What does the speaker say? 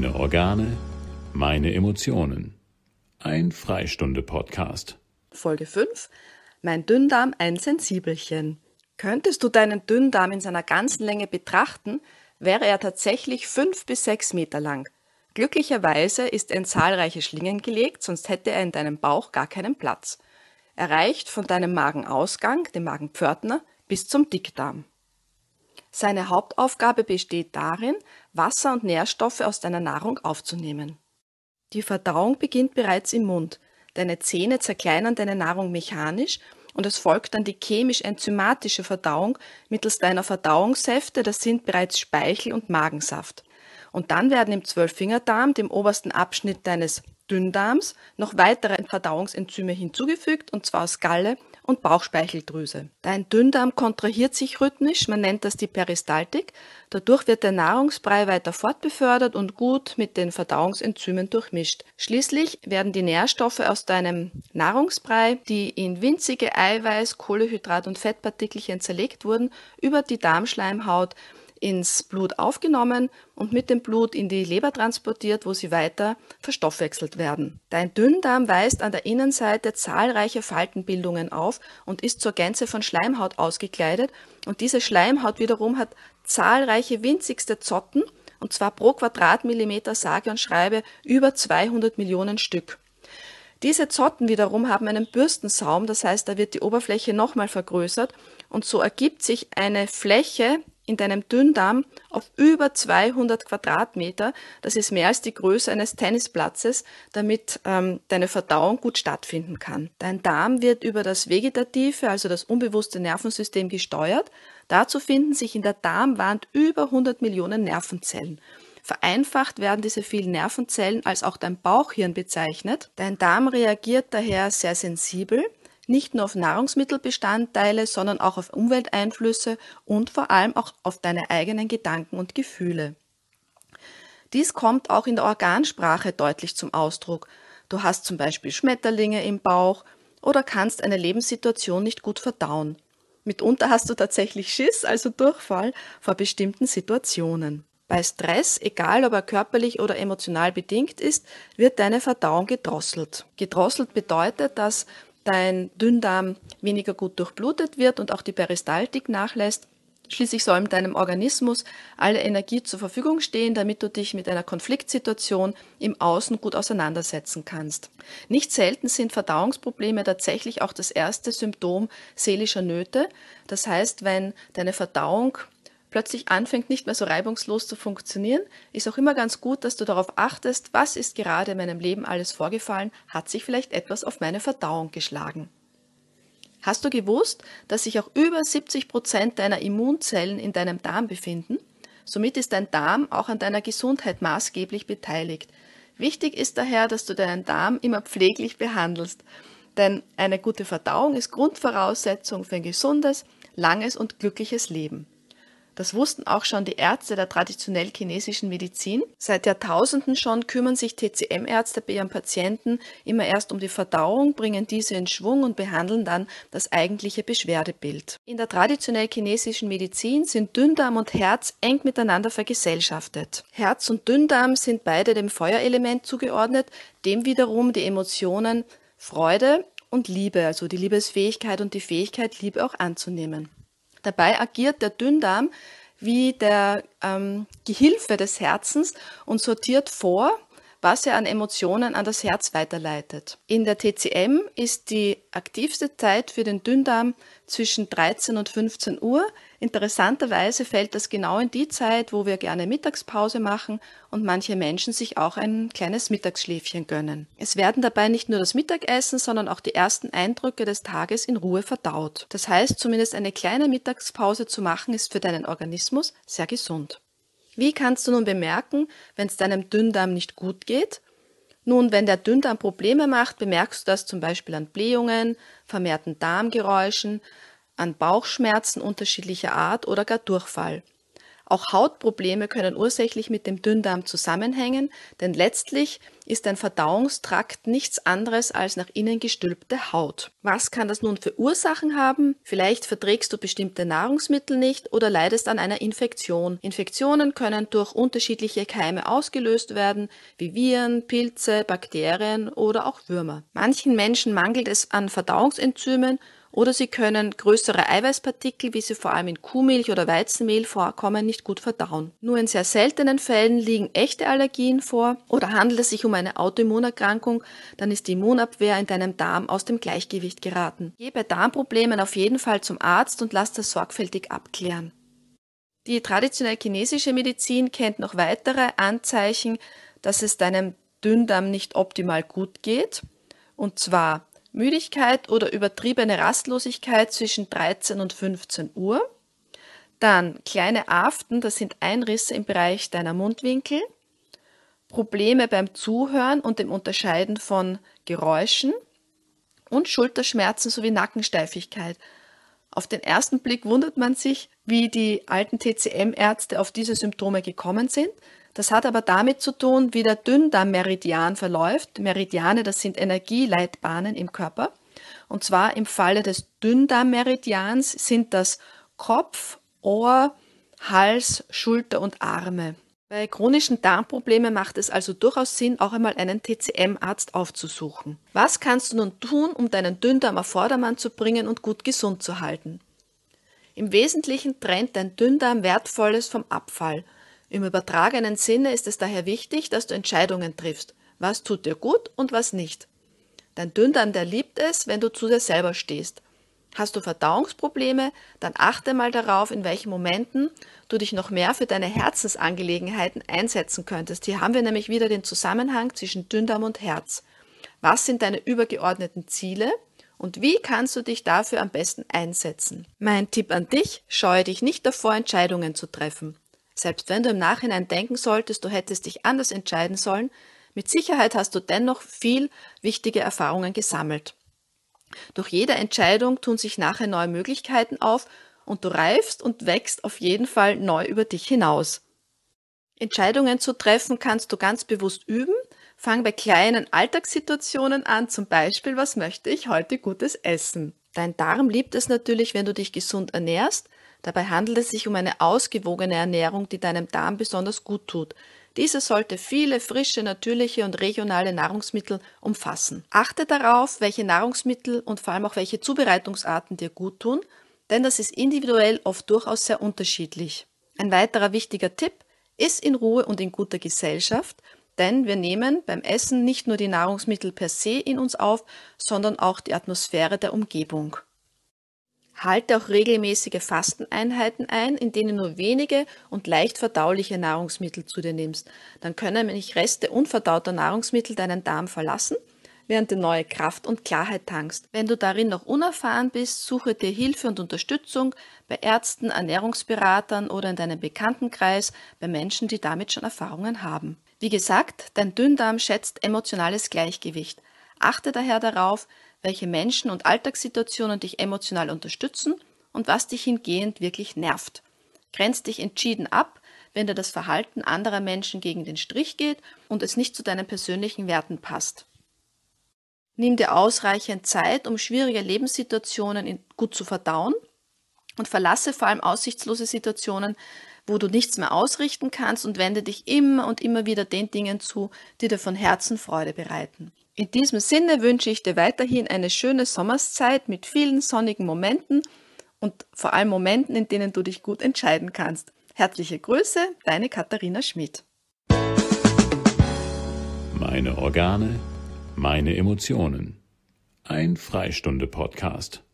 Meine Organe, meine Emotionen. Ein Freistunde-Podcast. Folge 5. Mein Dünndarm ein Sensibelchen. Könntest du deinen Dünndarm in seiner ganzen Länge betrachten, wäre er tatsächlich 5 bis 6 Meter lang. Glücklicherweise ist er in zahlreiche Schlingen gelegt, sonst hätte er in deinem Bauch gar keinen Platz. Er reicht von deinem Magenausgang, dem Magenpförtner, bis zum Dickdarm. Seine Hauptaufgabe besteht darin, Wasser und Nährstoffe aus deiner Nahrung aufzunehmen. Die Verdauung beginnt bereits im Mund. Deine Zähne zerkleinern deine Nahrung mechanisch und es folgt dann die chemisch-enzymatische Verdauung mittels deiner Verdauungssäfte, das sind bereits Speichel und Magensaft. Und dann werden im Zwölffingerdarm, dem obersten Abschnitt deines Dünndarms, noch weitere Verdauungsenzyme hinzugefügt, und zwar aus Galle, und Bauchspeicheldrüse. Dein Dünndarm kontrahiert sich rhythmisch, man nennt das die Peristaltik. Dadurch wird der Nahrungsbrei weiter fortbefördert und gut mit den Verdauungsenzymen durchmischt. Schließlich werden die Nährstoffe aus deinem Nahrungsbrei, die in winzige Eiweiß, Kohlehydrat und Fettpartikelchen zerlegt wurden, über die Darmschleimhaut ins Blut aufgenommen und mit dem Blut in die Leber transportiert, wo sie weiter verstoffwechselt werden. Dein Dünndarm weist an der Innenseite zahlreiche Faltenbildungen auf und ist zur Gänze von Schleimhaut ausgekleidet und diese Schleimhaut wiederum hat zahlreiche winzigste Zotten und zwar pro Quadratmillimeter sage und schreibe über 200 Millionen Stück. Diese Zotten wiederum haben einen Bürstensaum, das heißt, da wird die Oberfläche nochmal vergrößert und so ergibt sich eine Fläche in deinem Dünndarm auf über 200 Quadratmeter. Das ist mehr als die Größe eines Tennisplatzes, damit ähm, deine Verdauung gut stattfinden kann. Dein Darm wird über das vegetative, also das unbewusste Nervensystem gesteuert. Dazu finden sich in der Darmwand über 100 Millionen Nervenzellen. Vereinfacht werden diese vielen Nervenzellen als auch dein Bauchhirn bezeichnet. Dein Darm reagiert daher sehr sensibel nicht nur auf Nahrungsmittelbestandteile, sondern auch auf Umwelteinflüsse und vor allem auch auf deine eigenen Gedanken und Gefühle. Dies kommt auch in der Organsprache deutlich zum Ausdruck. Du hast zum Beispiel Schmetterlinge im Bauch oder kannst eine Lebenssituation nicht gut verdauen. Mitunter hast du tatsächlich Schiss, also Durchfall, vor bestimmten Situationen. Bei Stress, egal ob er körperlich oder emotional bedingt ist, wird deine Verdauung gedrosselt. Gedrosselt bedeutet, dass dein Dünndarm weniger gut durchblutet wird und auch die Peristaltik nachlässt. Schließlich soll sollen deinem Organismus alle Energie zur Verfügung stehen, damit du dich mit einer Konfliktsituation im Außen gut auseinandersetzen kannst. Nicht selten sind Verdauungsprobleme tatsächlich auch das erste Symptom seelischer Nöte. Das heißt, wenn deine Verdauung plötzlich anfängt, nicht mehr so reibungslos zu funktionieren, ist auch immer ganz gut, dass du darauf achtest, was ist gerade in meinem Leben alles vorgefallen, hat sich vielleicht etwas auf meine Verdauung geschlagen. Hast du gewusst, dass sich auch über 70 Prozent deiner Immunzellen in deinem Darm befinden? Somit ist dein Darm auch an deiner Gesundheit maßgeblich beteiligt. Wichtig ist daher, dass du deinen Darm immer pfleglich behandelst, denn eine gute Verdauung ist Grundvoraussetzung für ein gesundes, langes und glückliches Leben. Das wussten auch schon die Ärzte der traditionell chinesischen Medizin. Seit Jahrtausenden schon kümmern sich TCM-Ärzte bei ihren Patienten immer erst um die Verdauung, bringen diese in Schwung und behandeln dann das eigentliche Beschwerdebild. In der traditionell chinesischen Medizin sind Dünndarm und Herz eng miteinander vergesellschaftet. Herz und Dünndarm sind beide dem Feuerelement zugeordnet, dem wiederum die Emotionen Freude und Liebe, also die Liebesfähigkeit und die Fähigkeit, Liebe auch anzunehmen. Dabei agiert der Dünndarm wie der ähm, Gehilfe des Herzens und sortiert vor, was er an Emotionen an das Herz weiterleitet. In der TCM ist die aktivste Zeit für den Dünndarm zwischen 13 und 15 Uhr. Interessanterweise fällt das genau in die Zeit, wo wir gerne Mittagspause machen und manche Menschen sich auch ein kleines Mittagsschläfchen gönnen. Es werden dabei nicht nur das Mittagessen, sondern auch die ersten Eindrücke des Tages in Ruhe verdaut. Das heißt, zumindest eine kleine Mittagspause zu machen, ist für deinen Organismus sehr gesund. Wie kannst du nun bemerken, wenn es deinem Dünndarm nicht gut geht? Nun, wenn der Dünndarm Probleme macht, bemerkst du das zum Beispiel an Blähungen, vermehrten Darmgeräuschen, an Bauchschmerzen unterschiedlicher Art oder gar Durchfall. Auch Hautprobleme können ursächlich mit dem Dünndarm zusammenhängen, denn letztlich ist ein Verdauungstrakt nichts anderes als nach innen gestülpte Haut. Was kann das nun für Ursachen haben? Vielleicht verträgst du bestimmte Nahrungsmittel nicht oder leidest an einer Infektion. Infektionen können durch unterschiedliche Keime ausgelöst werden, wie Viren, Pilze, Bakterien oder auch Würmer. Manchen Menschen mangelt es an Verdauungsenzymen oder sie können größere Eiweißpartikel, wie sie vor allem in Kuhmilch oder Weizenmehl vorkommen, nicht gut verdauen. Nur in sehr seltenen Fällen liegen echte Allergien vor oder handelt es sich um eine Autoimmunerkrankung, dann ist die Immunabwehr in deinem Darm aus dem Gleichgewicht geraten. Geh bei Darmproblemen auf jeden Fall zum Arzt und lass das sorgfältig abklären. Die traditionell chinesische Medizin kennt noch weitere Anzeichen, dass es deinem Dünndarm nicht optimal gut geht. Und zwar Müdigkeit oder übertriebene Rastlosigkeit zwischen 13 und 15 Uhr. Dann kleine Aften, das sind Einrisse im Bereich deiner Mundwinkel. Probleme beim Zuhören und dem Unterscheiden von Geräuschen. Und Schulterschmerzen sowie Nackensteifigkeit. Auf den ersten Blick wundert man sich, wie die alten TCM-Ärzte auf diese Symptome gekommen sind. Das hat aber damit zu tun, wie der Dünndarmmeridian verläuft. Meridiane, das sind Energieleitbahnen im Körper. Und zwar im Falle des Dünndarmmeridians sind das Kopf, Ohr, Hals, Schulter und Arme. Bei chronischen Darmproblemen macht es also durchaus Sinn, auch einmal einen TCM-Arzt aufzusuchen. Was kannst du nun tun, um deinen Dünndarm auf Vordermann zu bringen und gut gesund zu halten? Im Wesentlichen trennt dein Dünndarm Wertvolles vom Abfall – im übertragenen Sinne ist es daher wichtig, dass du Entscheidungen triffst. Was tut dir gut und was nicht. Dein Dünndarm, der liebt es, wenn du zu dir selber stehst. Hast du Verdauungsprobleme, dann achte mal darauf, in welchen Momenten du dich noch mehr für deine Herzensangelegenheiten einsetzen könntest. Hier haben wir nämlich wieder den Zusammenhang zwischen Dünndarm und Herz. Was sind deine übergeordneten Ziele und wie kannst du dich dafür am besten einsetzen? Mein Tipp an dich, scheue dich nicht davor, Entscheidungen zu treffen. Selbst wenn du im Nachhinein denken solltest, du hättest dich anders entscheiden sollen, mit Sicherheit hast du dennoch viel wichtige Erfahrungen gesammelt. Durch jede Entscheidung tun sich nachher neue Möglichkeiten auf und du reifst und wächst auf jeden Fall neu über dich hinaus. Entscheidungen zu treffen kannst du ganz bewusst üben. Fang bei kleinen Alltagssituationen an, zum Beispiel, was möchte ich heute Gutes essen? Dein Darm liebt es natürlich, wenn du dich gesund ernährst. Dabei handelt es sich um eine ausgewogene Ernährung, die deinem Darm besonders gut tut. Diese sollte viele frische, natürliche und regionale Nahrungsmittel umfassen. Achte darauf, welche Nahrungsmittel und vor allem auch welche Zubereitungsarten dir gut tun, denn das ist individuell oft durchaus sehr unterschiedlich. Ein weiterer wichtiger Tipp ist in Ruhe und in guter Gesellschaft, denn wir nehmen beim Essen nicht nur die Nahrungsmittel per se in uns auf, sondern auch die Atmosphäre der Umgebung. Halte auch regelmäßige Fasteneinheiten ein, in denen nur wenige und leicht verdauliche Nahrungsmittel zu dir nimmst. Dann können nämlich Reste unverdauter Nahrungsmittel deinen Darm verlassen, während du neue Kraft und Klarheit tankst. Wenn du darin noch unerfahren bist, suche dir Hilfe und Unterstützung bei Ärzten, Ernährungsberatern oder in deinem Bekanntenkreis, bei Menschen, die damit schon Erfahrungen haben. Wie gesagt, dein Dünndarm schätzt emotionales Gleichgewicht. Achte daher darauf, welche Menschen und Alltagssituationen dich emotional unterstützen und was dich hingehend wirklich nervt. Grenz dich entschieden ab, wenn dir das Verhalten anderer Menschen gegen den Strich geht und es nicht zu deinen persönlichen Werten passt. Nimm dir ausreichend Zeit, um schwierige Lebenssituationen gut zu verdauen und verlasse vor allem aussichtslose Situationen, wo du nichts mehr ausrichten kannst und wende dich immer und immer wieder den Dingen zu, die dir von Herzen Freude bereiten. In diesem Sinne wünsche ich dir weiterhin eine schöne Sommerszeit mit vielen sonnigen Momenten und vor allem Momenten, in denen du dich gut entscheiden kannst. Herzliche Grüße, deine Katharina Schmidt. Meine Organe, meine Emotionen. Ein Freistunde-Podcast.